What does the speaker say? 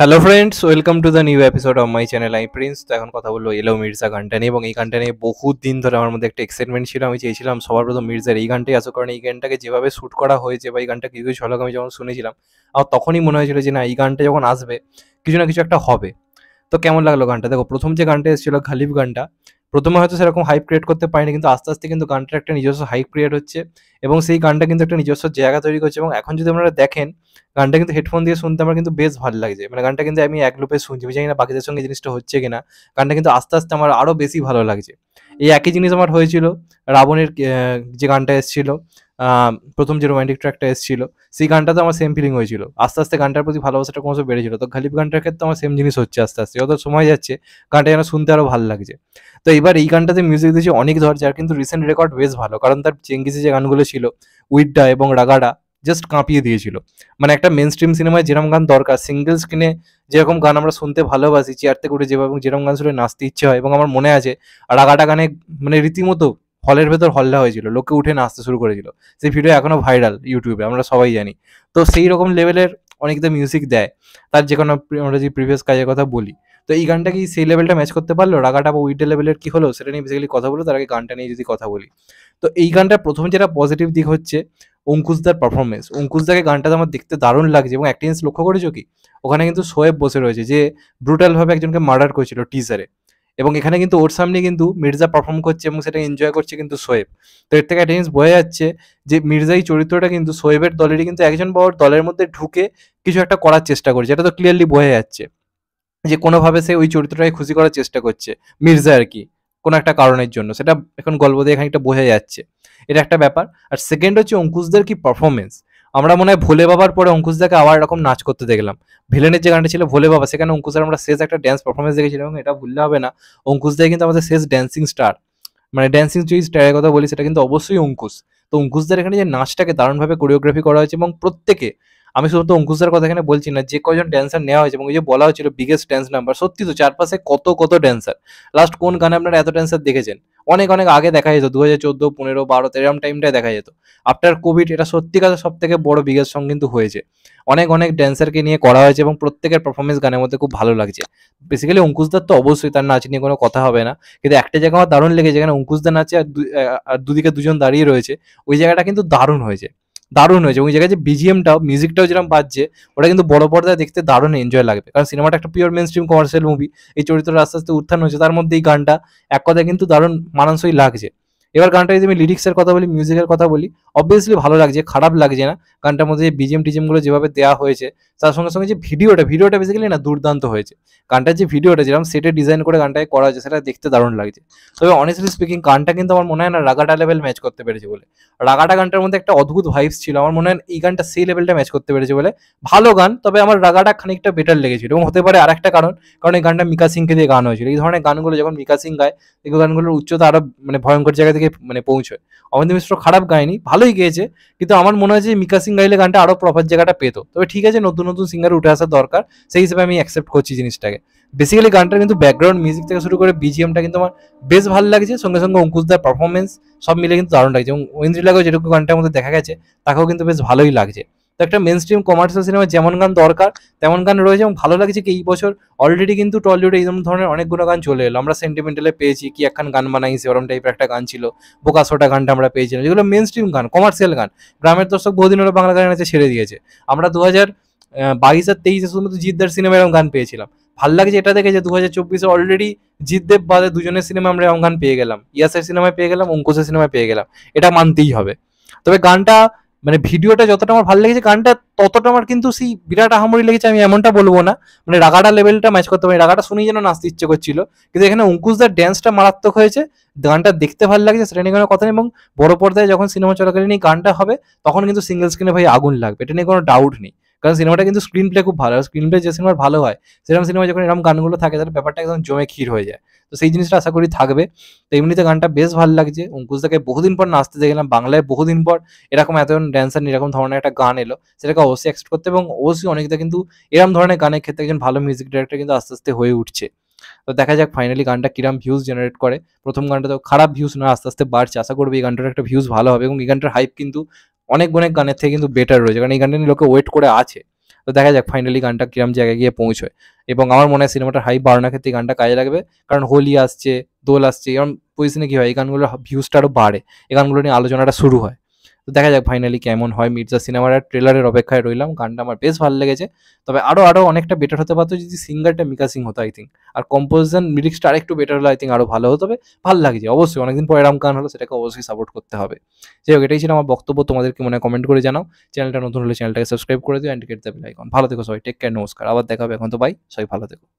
hello friends welcome to the new episode of my channel I Prince তো এখন কথা বললো এলো মির্জা গানটা নিয়ে এবং এই গানটা নিয়ে বহুত দিন ধরে আমার মধ্যে একটা এক্সাইটমেন্ট ছিল আমি চেয়েছিলাম সবার প্রথম মির্জার এই গানটাই আসো কারণ এই গানটাকে যেভাবে শ্যুট করা হয়েছে বা এই গানটা কিছু কিছু ঝলক আমি যখন শুনেছিলাম আমার তখনই মনে হয়েছিল যে না এই গানটা যখন আসবে কিছু না কিছু একটা হবে তো কেমন লাগলো গানটা দেখো প্রথম যে গানটা এসেছিল খালিফ গানটা প্রথমে হয়তো সেরকম হাইপ ক্রিয়েট করতে পারিনি কিন্তু আস্তে আস্তে কিন্তু গানটা একটা নিজস্ব হাইপ ক্রিয়েট হচ্ছে এবং সেই গানটা কিন্তু একটা নিজস্ব জায়গা তৈরি করছে এবং এখন যদি আপনারা দেখেন গানটা কিন্তু হেডফোন দিয়ে শুনতে আমার কিন্তু বেশ ভালো লাগছে মানে গানটা কিন্তু আমি এক লোপে শুনছি আমি জানি না বাকিদের সঙ্গে জিনিসটা হচ্ছে কিনা গানটা কিন্তু আস্তে আস্তে আমার আরও বেশি ভালো লাগছে এই একই জিনিস আমার হয়েছিল রাবণের যে গানটা এসেছিল প্রথম যে রোমান্টিক ট্র্যাকটা এসেছিল সেই গানটাতে আমার সেম ফিলিং হয়েছিল আস্তে আস্তে গানটার প্রতি ভালোবাসাটা ক্রমশ বেড়েছিল তো গালিব গানটার ক্ষেত্রে আমার সেম জিনিস হচ্ছে আস্তে আস্তে যত সময় যাচ্ছে গানটা যেন শুনতে আরও ভালো লাগছে তো এবার এই গানটাতে মিউজিক দিয়েছে অনেক ধরছে আর কিন্তু রিসেন্ট রেকর্ড বেশ ভালো কারণ তার চেঙ্গিসে যে গানগুলো ছিল উইড্ডা এবং রাগাডা জাস্ট কাঁপিয়ে দিয়েছিল মানে একটা মেন স্ট্রিম সিনেমায় যেরকম গান দরকার সিঙ্গেল স্ক্রিনে যেরকম গান আমরা শুনতে ভালোবাসি চেয়ারতে করে যেভাবে যেরকম গান শুনে নাচতে ইচ্ছে হয় এবং আমার মনে আছে রাগাটা গানে মানে রীতিমতো হলের ভেতর হল্লা হয়েছিল লোকে উঠে নাচতে শুরু করেছিল সেই ভিডিও এখনো ভাইরাল ইউটিউবে আমরা সবাই জানি তো সেই রকম লেভেলের অনেকটা মিউজিক দেয় তার যে কোনো আমরা যে প্রিভিয়াস কাজের কথা বলি তো এই গানটা কি সেই লেভেলটা ম্যাচ করতে পারলো রাগাটা বা উইডে লেভেলের কী হলো সেটা নিয়ে বেসিক্যালি কথা বলো তার আগে গানটা নিয়ে যদি কথা বলি তো এই গানটা প্রথম যেটা পজিটিভ দিক হচ্ছে অঙ্কুশদার পারফরমেন্স অঙ্কুশদাকে গানটা আমার দেখতে দারুণ লাগছে এবং একটা লক্ষ্য করেছো কি ওখানে কিন্তু সোয়েব বসে রয়েছে যে ব্রুটালভাবে একজনকে মার্ডার করেছিল টিজারে এবং এখানে কিন্তু ওর সামনে কিন্তু মির্জা পারফর্ম করছে এবং সেটা এনজয় করছে কিন্তু সোয়েব তো এর থেকে একটা জিনিস বোঝা যাচ্ছে যে মির্জা এই চরিত্রটা কিন্তু সোয়েবের দলেরই কিন্তু একজন বড় দলের মধ্যে ঢুকে কিছু একটা করার চেষ্টা করছে এটা তো ক্লিয়ারলি বোঝা যাচ্ছে যে কোনোভাবে সে ওই চরিত্রটাকে খুশি করার চেষ্টা করছে মির্জা আর কি কোনো একটা কারণের জন্য সেটা এখন গল্প দিয়ে এখানে একটা বোঝা যাচ্ছে এটা একটা ব্যাপার আর সেকেন্ড হচ্ছে অঙ্কুশদের কি পারফরমেন্স আমরা মনে হয় ভোলে বাবার পরে অঙ্কুশ দেখে আবার এরকম নাচ করতে দেখলাম ভিলেনের যে গানটা ছিল ভোলে বাবা সেখানে অঙ্কুশের আমরা শেষ একটা ড্যান্স পারফরমেন্স দেখেছিলাম এবং এটা ভুললে হবে না অঙ্কুশ অঙ্কুশদাই কিন্তু আমাদের শেষ ড্যান্সিং স্টার মানে ড্যান্সিং যে স্টারের কথা বলি সেটা কিন্তু অবশ্যই অঙ্কুশ তো অঙ্কুশদের এখানে যে নাচটাকে দারুণভাবে কোরিওগ্রাফি করা হয়েছে এবং প্রত্যেকে আমি শুধু অঙ্কুশের কথা এখানে বলছি না যে কজন ড্যান্সার নেওয়া হয়েছে এবং ওই যে বলা হয়েছিল বিগেস্ট ড্যান্স নাম্বার সত্যি তো চারপাশে কত কত ড্যান্সার লাস্ট কোন গানে আপনারা এত ড্যান্সার দেখেছেন অনেক অনেক আগে দেখা যেত দু হাজার চোদ্দো পনেরো বারো এরম টাইমটা দেখা যেত আফটার কোভিড এটা সত্যিকার সব থেকে বড় বিগেস্ট সং কিন্তু হয়েছে অনেক অনেক ড্যান্সারকে নিয়ে করা হয়েছে এবং প্রত্যেকের পারফরমেন্স গানের মধ্যে খুব ভালো লাগছে বেসিক্যালি অঙ্কুশদার তো অবশ্যই তার নাচ নিয়ে কোনো কথা হবে না কিন্তু একটা জায়গা আমার দারুণ লেগেছে যেখানে অঙ্কুশদার নাচে আর দুদিকে দুজন দাঁড়িয়ে রয়েছে ওই জায়গাটা কিন্তু দারুণ হয়েছে দারুণ হয়েছে ওই জায়গায় যে বিজিএমটাও মিউজিকটাও যেরকম বাজছে ওটা কিন্তু বড় পর্দায় দেখতে দারুণ এনজয় লাগবে কারণ সিনেমাটা একটা pure mainstream commercial movie এই চরিত্র আস্তে আস্তে উত্থান হয়েছে তার মধ্যে এই গানটা এক কথায় কিন্তু দারুণ মানানসই লাগছে এবার গানটা যদি আমি লিরিক্সের কথা বলি মিউজিকের কথা বলি অবভিয়াসলি ভালো লাগছে খারাপ লাগছে না গানটার মধ্যে যে বিজিএম টিজিএমগুলো যেভাবে দেওয়া হয়েছে তার সঙ্গে সঙ্গে যে ভিডিওটা ভিডিওটা বেসিক্যালি না দুর্দান্ত হয়েছে গানটার যে ভিডিওটা যেরকম সেটে ডিজাইন করে গানটাকে করা হয়েছে সেটা দেখতে দারুণ লাগছে তবে অনেস্টলি স্পিকিং গানটা কিন্তু আমার মনে হয় না রাগাটা লেভেল ম্যাচ করতে পেরেছে বলে রাগাটা গানটার মধ্যে একটা অদ্ভুত ভাইবস ছিল আমার মনে হয় এই গানটা সেই লেভেলটা ম্যাচ করতে পেরেছে বলে ভালো গান তবে আমার রাগাটা খানিকটা বেটার লেগেছিল এবং হতে পারে আর একটা কারণ কারণ এই গানটা মিকা সিংকে দিয়ে গান হয়েছিল এই ধরনের গানগুলো যখন মিকা সিং গায় এই গানগুলোর উচ্চতা আরো মানে ভয়ঙ্কর জায়গায় থেকে মানে পৌঁছয় অমিত মিশ্র খারাপ গায়নি ভালোই গেয়েছে কিন্তু আমার মনে হয় যে মিকা সিং গাইলে গানটা আরও প্রপার জায়গাটা পেতো তবে ঠিক আছে নতুন নতুন সিঙ্গার উঠে আসার দরকার সেই হিসেবে আমি অ্যাকসেপ্ট করছি জিনিসটাকে বেসিক্যালি গানটার কিন্তু ব্যাকগ্রাউন্ড মিউজিক থেকে শুরু করে বিজিএমটা কিন্তু আমার বেশ ভালো লাগছে সঙ্গে সঙ্গে অঙ্কুশদার পারফরমেন্স সব মিলে কিন্তু দারুণ লাগছে এবং ঐন্দ্রিলাকেও যেটুকু গানটার মধ্যে দেখা গেছে তাকেও কিন্তু বেশ ভালোই লাগছে তো একটা মেন স্ট্রিম কমার্শিয়াল সিনেমা যেমন গান দরকার তেমন গান রয়েছে এবং ভালো লাগছে কি এই বছর অলরেডি কিন্তু টলিউডে এই ধরনের অনেকগুলো গান চলে এলো আমরা সেন্টিমেন্টালে পেয়েছি কি একখান গান বানাইছি ওরম টাইপের একটা গান ছিল বোকাশোটা গানটা আমরা পেয়েছিলাম যেগুলো মেন স্ট্রিম গান কমার্শিয়াল গান গ্রামের দর্শক বহুদিন হলো বাংলা গানের কাছে ছেড়ে দিয়েছে আমরা দু হাজার বাইশ আর তেইশে শুধুমাত্র জিদ্দার সিনেমা এরকম গান পেয়েছিলাম ভাল লাগছে এটা দেখে যে দু হাজার চব্বিশে অলরেডি জিদ্দেব বাদে দুজনের সিনেমা আমরা এরকম গান পেয়ে গেলাম ইয়াসের সিনেমায় পেয়ে গেলাম অঙ্কুশের সিনেমায় পেয়ে গেলাম এটা মানতেই হবে তবে গানটা মানে ভিডিওটা যতটা আমার ভালো লেগেছে গানটা ততটা আমার কিন্তু সেই বিরাট আহামরি লেগেছে আমি এমনটা বলবো না মানে রাগাটা লেভেলটা ম্যাচ করতে পারি রাগাটা শুনেই যেন নাচতে ইচ্ছে করছিল কিন্তু এখানে অঙ্কুশদার ড্যান্সটা মারাত্মক হয়েছে গানটা দেখতে ভালো লাগছে সেটা নিয়ে কোনো কথা নেই এবং বড় পর্দায় যখন সিনেমা চলাকালীন এই গানটা হবে তখন কিন্তু সিঙ্গেল স্ক্রিনে ভাই আগুন লাগবে এটা নিয়ে কোনো ডাউট নেই কারণ সিনেমাটা কিন্তু স্ক্রিন প্লে খুব ভালো স্ক্রিন প্লে যে সিনেমার ভালো হয় সেরকম সিনেমা যখন এরকম গানগুলো থাকে তাহলে ব্যাপারটা একদম জমে ক্ষীর হয়ে যায় তো সেই জিনিসটা আশা করি থাকবে তো এমনিতে গানটা বেশ ভালো লাগছে অঙ্কুশদাকে বহুদিন পর নাচতে দেখলাম বাংলায় বহুদিন পর এরকম এতজন ড্যান্সার এরকম ধরনের একটা গান এলো সেটাকে অবশ্যই এক্সপেক্ট করতে এবং অবশ্যই অনেকটা কিন্তু এরকম ধরনের গানের ক্ষেত্রে একজন ভালো মিউজিক ডিরেক্টর কিন্তু আস্তে আস্তে হয়ে উঠছে তো দেখা যাক ফাইনালি গানটা কিরাম ভিউজ জেনারেট করে প্রথম গানটা তো খারাপ ভিউজ নয় আস্তে আস্তে বাড়ছে আশা করবো এই গানটার একটা ভিউজ ভালো হবে এবং এই গানটার হাইপ কিন্তু অনেক অনেক গানের থেকে কিন্তু বেটার রয়েছে কারণ এই গানটা নিয়ে লোকে ওয়েট করে আছে তো দেখা যাক ফাইনালি গানটা কিরম জায়গায় গিয়ে পৌঁছয় এবং আমার মনে হয় সিনেমাটার হাই বাড়ানোর ক্ষেত্রে গানটা কাজে লাগবে কারণ হোলি আসছে দোল আসছে এরকম পজিশনে কী হয় এই গানগুলোর ভিউজটা আরও বাড়ে এই গানগুলো নিয়ে আলোচনাটা শুরু হয় তো দেখা যাক ফাইনালি কেমন হয় মির্জা সিনেমার ট্রেলারের অপেক্ষায় রইলাম গানটা আমার বেশ ভালো লেগেছে তবে আরও আরও অনেকটা বেটার হতে পারতো যদি সিঙ্গারটা মিকা সিং হতো আই থিঙ্ক আর কম্পোজিশন মিরিক্সটা আরেকটু বেটার হলে আই থিঙ্ক আরও ভালো হতো তবে ভালো লাগছে অবশ্যই অনেকদিন পর এরাম গান হলো সেটাকে অবশ্যই সাপোর্ট করতে হবে যাই হোক এটাই ছিল আমার বক্তব্য তোমাদেরকে মনে কমেন্ট করে জানাও চ্যানেলটা নতুন হলে চ্যানেলটাকে সাবস্ক্রাইব করে দিও অ্যান্ড গেট দেবে বেল ভালো থেকো সবাই টেক কেয়ার নমস্কার আবার দেখাবে এখন তো বাই সবাই ভালো থেকো